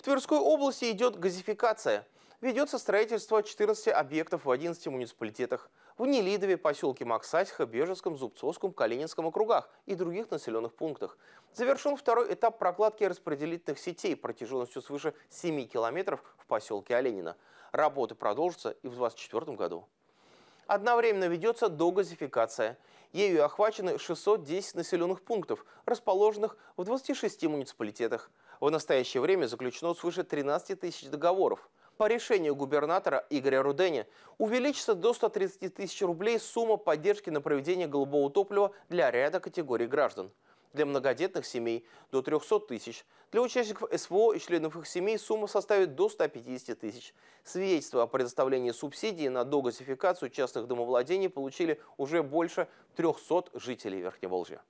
В Тверской области идет газификация. Ведется строительство 14 объектов в 11 муниципалитетах. В Нелидове, поселке Максасиха, Бежевском, Зубцовском, Калининском округах и других населенных пунктах. Завершен второй этап прокладки распределительных сетей протяженностью свыше 7 километров в поселке Оленина. Работы продолжатся и в 2024 году. Одновременно ведется догазификация. Ею охвачены 610 населенных пунктов, расположенных в 26 муниципалитетах. В настоящее время заключено свыше 13 тысяч договоров. По решению губернатора Игоря Руденя увеличится до 130 тысяч рублей сумма поддержки на проведение голубого топлива для ряда категорий граждан для многодетных семей – до 300 тысяч. Для участников СВО и членов их семей сумма составит до 150 тысяч. Свидетельство о предоставлении субсидии на догазификацию частных домовладений получили уже больше 300 жителей Верхневолжья.